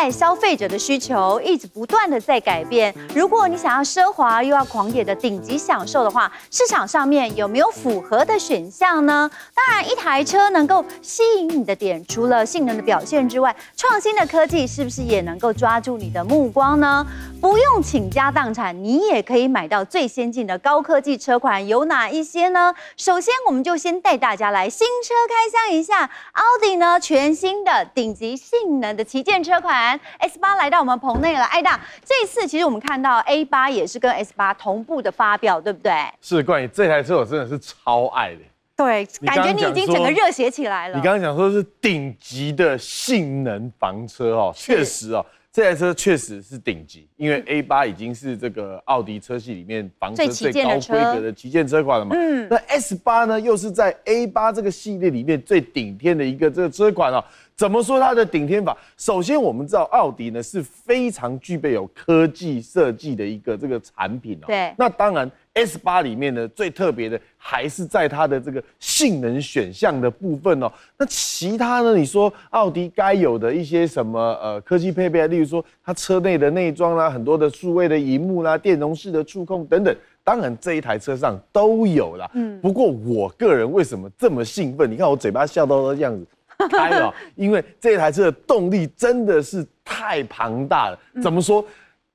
在消费者的需求一直不断的在改变。如果你想要奢华又要狂野的顶级享受的话，市场上面有没有符合的选项呢？当然，一台车能够吸引你的点，除了性能的表现之外，创新的科技是不是也能够抓住你的目光呢？不用倾家荡产，你也可以买到最先进的高科技车款，有哪一些呢？首先，我们就先带大家来新车开箱一下，奥迪呢全新的顶级性能的旗舰车款。S 八来到我们棚内了，艾达。这一次其实我们看到 A 八也是跟 S 八同步的发表，对不对？是，关于这台车，我真的是超爱的。对，感觉你已经整个热血起来了。你刚刚讲说是顶级的性能房车哦，确实哦。这台车确实是顶级，因为 A 八已经是这个奥迪车系里面房车最高规格的旗舰车款了嘛。那 S 八呢，又是在 A 八这个系列里面最顶天的一个这个车款哦。怎么说它的顶天法？首先我们知道奥迪呢是非常具备有科技设计的一个这个产品哦。对，那当然。S 八里面呢，最特别的还是在它的这个性能选项的部分哦。那其他呢？你说奥迪该有的一些什么呃科技配备啊，例如说它车内的内装啦，很多的数位的荧幕啦，电容式的触控等等，当然这一台车上都有啦。嗯。不过我个人为什么这么兴奋？你看我嘴巴笑到这样子，开了，因为这一台车的动力真的是太庞大了。怎么说？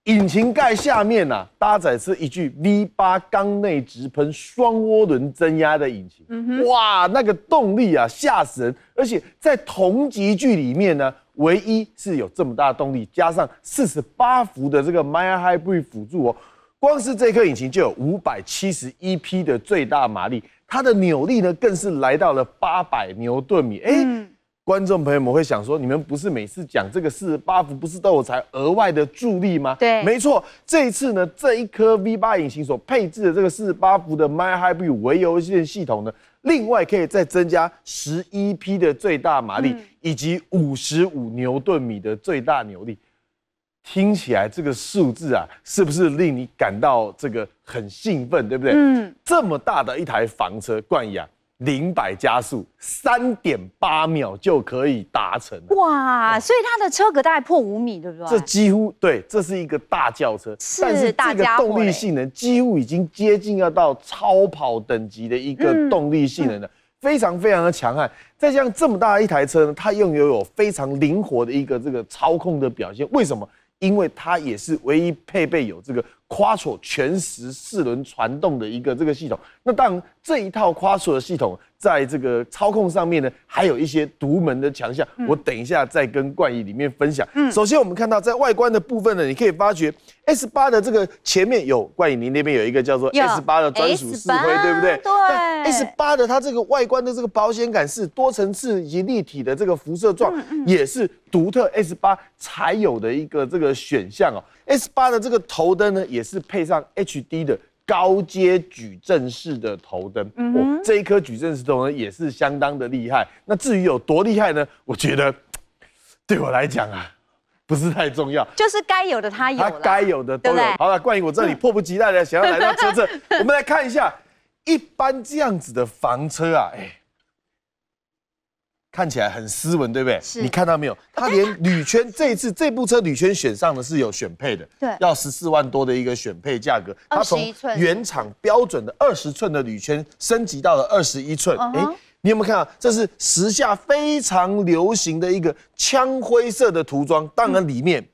引擎盖下面呢，搭载是一具 V 八缸内直喷双涡轮增压的引擎，哇，那个动力啊，吓死人！而且在同级距里面呢，唯一是有这么大的动力，加上四十八伏的这个 m a y a Hybrid 辅助哦，光是这颗引擎就有五百七十匹的最大马力，它的扭力呢更是来到了八百牛顿米，哎。观众朋友们会想说，你们不是每次讲这个四十八伏不是都有才额外的助力吗？对，没错，这一次呢，这一颗 V 八引擎所配置的这个四十八伏的 My Hybrid 微油电系统呢，另外可以再增加十一匹的最大马力以及五十五牛顿米的最大扭力。听起来这个数字啊，是不是令你感到这个很兴奋，对不对？嗯，这么大的一台房车，冠亚。零百加速三点八秒就可以达成哇！所以它的车格大概破五米，对不对？这几乎对，这是一个大轿车，但是这个动力性能几乎已经接近要到超跑等级的一个动力性能了，非常非常的强悍。再加上这么大一台车呢，它拥有有非常灵活的一个这个操控的表现。为什么？因为它也是唯一配备有这个 Quattro 全时四轮传动的一个这个系统。那当然。这一套夸索的系统，在这个操控上面呢，还有一些独门的强项，我等一下再跟冠宇里面分享。首先我们看到在外观的部分呢，你可以发觉 S 八的这个前面有冠宇，您那边有一个叫做 S 八的专属饰徽，对不对？对。S 八的它这个外观的这个保险感是多层次以及立体的这个辐射状，也是独特 S 八才有的一个这个选项哦。S 八的这个头灯呢，也是配上 H D 的。高阶矩阵式的头灯，我这一颗矩阵式头灯也是相当的厉害。那至于有多厉害呢？我觉得 对我来讲啊，不是太重要，就是该有的它有，该有的都有。好了，冠颖，我这里迫不及待的想要来到车子，我们来看一下，一般这样子的房车啊，哎。看起来很斯文，对不对？你看到没有？它连铝 圈这次这部车铝圈选上的是有选配的，对，要十四万多的一个选配价格。它从原厂标准的二十寸的铝圈升级到了二十一寸。哎，你有没有看到？这是时下非常流行的一个枪灰色的涂装。当然里面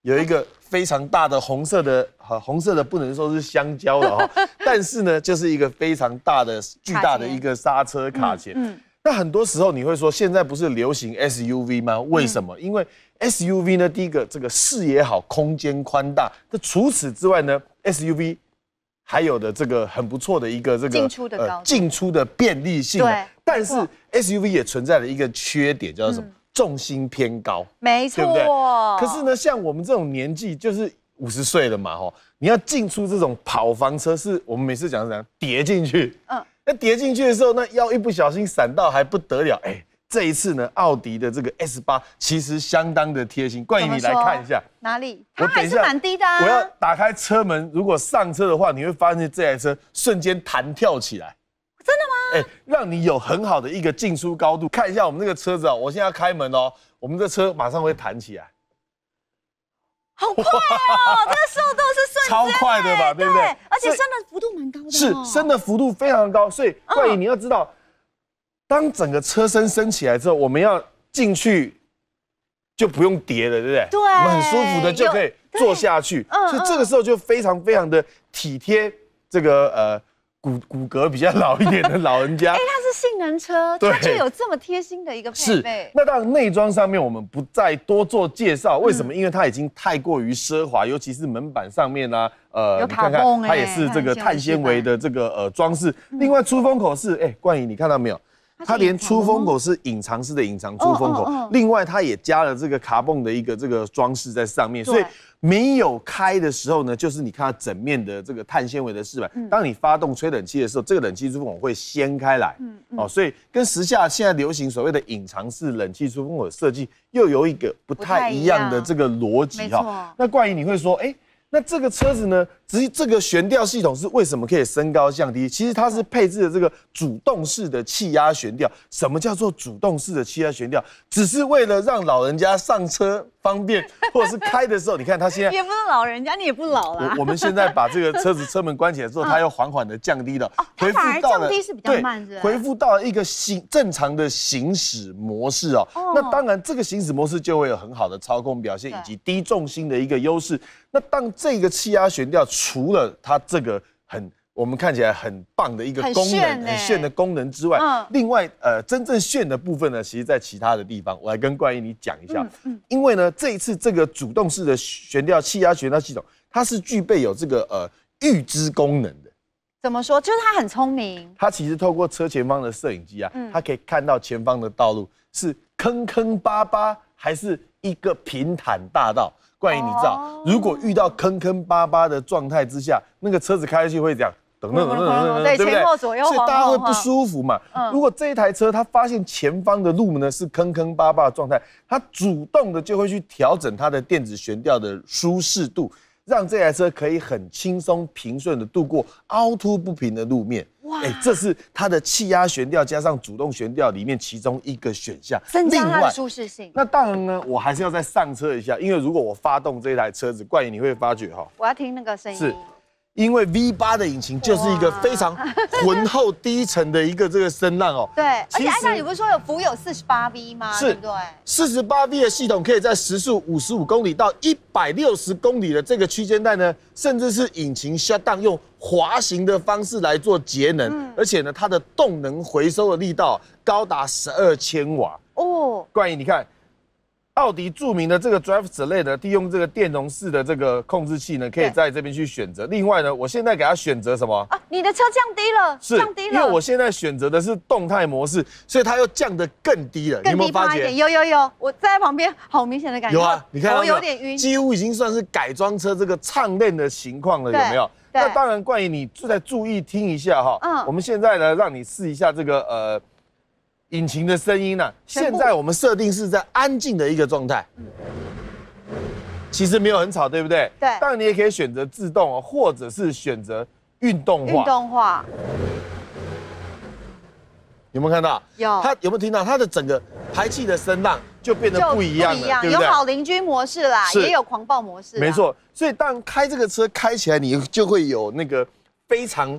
有一个非常大的红色的和红色的，不能说是香蕉了哈，但是呢，就是一个非常大的巨大的一个刹车卡钳。那很多时候你会说，现在不是流行 SUV 吗？为什么？因为 SUV 呢，第一个这个视野好，空间宽大。那除此之外呢，SUV 还有的这个很不错的一个这个进出的便利性。对，但是 SUV 也存在了一个缺点，叫做什么？重心偏高。没错，对不对？可是呢，像我们这种年纪，就是五十岁了嘛，吼，你要进出这种跑房车，是我们每次讲怎样叠进去。嗯。那叠进去的时候，那腰一不小心闪到还不得了。哎，这一次呢，奥迪的这个 S 八其实相当的贴心。冠宇，你来看一下，哪里？它还蛮低的、啊。我要打开车门。如果上车的话，你会发现这台车瞬间弹跳起来。真的吗？哎，让你有很好的一个进出高度。看一下我们这个车子啊，我现在要开门哦，我们的车马上会弹起来，好快哦。速度是瞬间的，对不对？而且升的幅度蛮高的，是升的幅度非常高。所以，所以你要知道，当整个车身升起来之后，我们要进去就不用叠了，对不对？对，很舒服的就可以坐下去。所以这个时候就非常非常的体贴，这个呃。骨骨骼比较老一点的老人家，哎，它是性能车，它就有这么贴心的一个配备。那到内装上面，我们不再多做介绍。为什么？因为它已经太过于奢华，尤其是门板上面啊，呃，看看它也是这个碳纤维的这个呃装饰。另外出风口是，哎，冠宇，你看到没有？它连出风口是隐藏式的隐藏出风口，另外它也加了这个卡泵的一个这个装饰在上面，所以没有开的时候呢，就是你看它整面的这个碳纤维的饰板。当你发动吹冷气的时候，这个冷气出风口会掀开来，哦，所以跟时下现在流行所谓的隐藏式冷气出风口设计又有一个不太一样的这个逻辑哈。那冠于你会说，哎，那这个车子呢？只是这个悬吊系统是为什么可以升高降低？其实它是配置的这个主动式的气压悬吊。什么叫做主动式的气压悬吊？只是为了让老人家上车方便，或者是开的时候，你看他现在 也不是老人家，你也不老了。我我们现在把这个车子车门关起来之后，它又缓缓的降低了，回复到了对，恢复到了一个行正常的行驶模式哦。那当然这个行驶模式就会有很好的操控表现以及低重心的一个优势。那当这个气压悬吊。除了它这个很我们看起来很棒的一个功能，很炫的功能之外，另外呃，真正炫的部分呢，其实，在其他的地方，我来跟冠英你讲一下。嗯，因为呢，这一次这个主动式的悬吊气压悬吊系统，它是具备有这个呃预知功能的。怎么说？就是它很聪明。它其实透过车前方的摄影机啊，它可以看到前方的道路是坑坑巴巴，还是一个平坦大道。万一你知道，如果遇到坑坑巴巴的状态之下，那个车子开下去会这样，等等等等等等，对不对？所以大家会不舒服嘛。如果这一台车它发现前方的路呢是坑坑巴巴的状态，它主动的就会去调整它的电子悬吊的舒适度。让这台车可以很轻松平顺的度过凹凸不平的路面，哎，这是它的气压悬吊加上主动悬吊里面其中一个选项，增加它的舒适性。那当然呢，我还是要再上车一下，因为如果我发动这台车子，怪你你会发觉哈，我要听那个声音。因为 V 八的引擎就是一个非常浑厚低沉的一个这个声浪哦。对，而且安尚，你不是说有浮有四十八 V 吗？是，对，四十八 V 的系统可以在时速五十五公里到一百六十公里的这个区间带呢，甚至是引擎下 n 用滑行的方式来做节能，而且呢，它的动能回收的力道高达十二千瓦哦。冠宇，你看。奥迪著名的这个 Drive Select 利用这个电容式的这个控制器呢，可以在这边去选择。另外呢，我现在给它选择什么？啊，你的车降低了，降低了。那我现在选择的是动态模式，所以它又降得更低了，更低了一点。有有有，我站在旁边，好明显的感觉。有啊，你看，我有点晕，几乎已经算是改装车这个畅练的情况了，有没有？那当然，关于你再注意听一下哈。嗯。我们现在呢，让你试一下这个呃。引擎的声音呢？现在我们设定是在安静的一个状态，其实没有很吵，对不对？对。然你也可以选择自动啊，或者是选择运动化。运动化。有没有看到？有。它有没有听到？它的整个排气的声浪就变得不一样，不一有好邻居模式啦，也有狂暴模式。没错。所以当开这个车开起来，你就会有那个非常。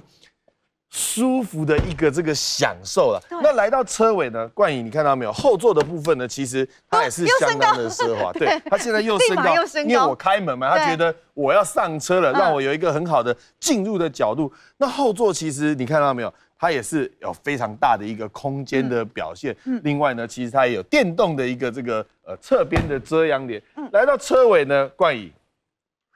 舒服的一个这个享受了。那来到车尾呢，冠以你看到没有？后座的部分呢，其实它也是相当的奢华。对，它现在又升高，因为我开门嘛，它觉得我要上车了，让我有一个很好的进入的角度。那后座其实你看到没有？它也是有非常大的一个空间的表现。另外呢，其实它也有电动的一个这个呃侧边的遮阳帘。嗯，来到车尾呢，冠以。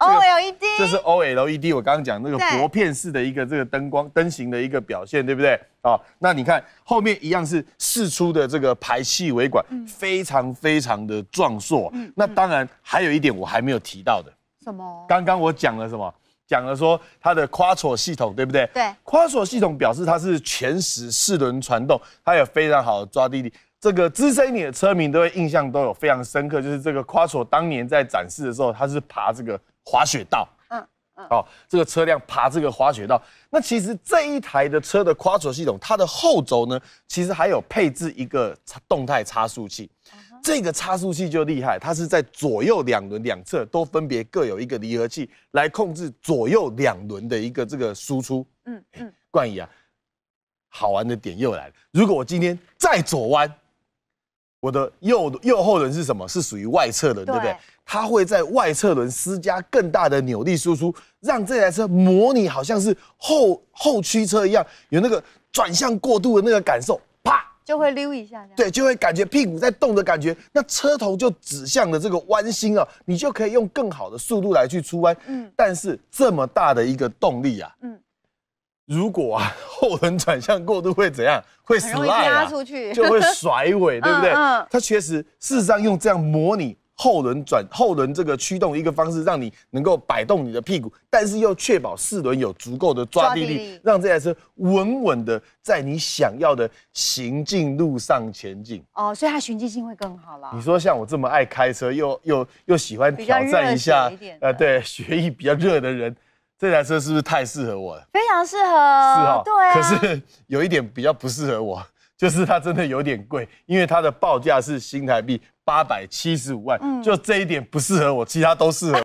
OLED，这是 OLED。我刚刚讲那个薄片式的一个这个灯光灯型的一个表现，对不对？啊，那你看后面一样是四出的这个排气尾管，非常非常的壮硕。那当然还有一点我还没有提到的，什么？刚刚我讲了什么？讲了说它的夸 o 系统，对不对？对，夸 o 系统表示它是全时四轮传动，它有非常好的抓地力。这个资深你的车迷都会印象都有非常深刻，就是这个夸 o 当年在展示的时候，它是爬这个。滑雪道，嗯嗯，哦，这个车辆爬这个滑雪道，那其实这一台的车的 Quattro 系统，它的后轴呢，其实还有配置一个动态差速器，这个差速器就厉害，它是在左右两轮两侧都分别各有一个离合器来控制左右两轮的一个这个输出。嗯嗯，冠以啊，好玩的点又来了，如果我今天再左弯。我的右右后轮是什么？是属于外侧轮，对不对？它会在外侧轮施加更大的扭力输出，让这台车模拟好像是后后驱车一样，有那个转向过度的那个感受，啪就会溜一下。对，就会感觉屁股在动的感觉，那车头就指向了这个弯心啊，你就可以用更好的速度来去出弯。嗯，但是这么大的一个动力啊，嗯。如果啊后轮转向过度会怎样？会死拉出去，就会甩尾，对不对？它确实事实上用这样模拟后轮转后轮这个驱动一个方式，让你能够摆动你的屁股，但是又确保四轮有足够的抓地力，让这台车稳稳的在你想要的行进路上前进。哦，所以它循迹性会更好了。你说像我这么爱开车又又又喜欢挑战一下，呃，对，学艺比较热的人。这台车是不是太适合我？了？非常适合，是啊，对啊。可是有一点比较不适合我，就是它真的有点贵，因为它的报价是新台币八百七十五万。嗯，就这一点不适合我，其他都适合。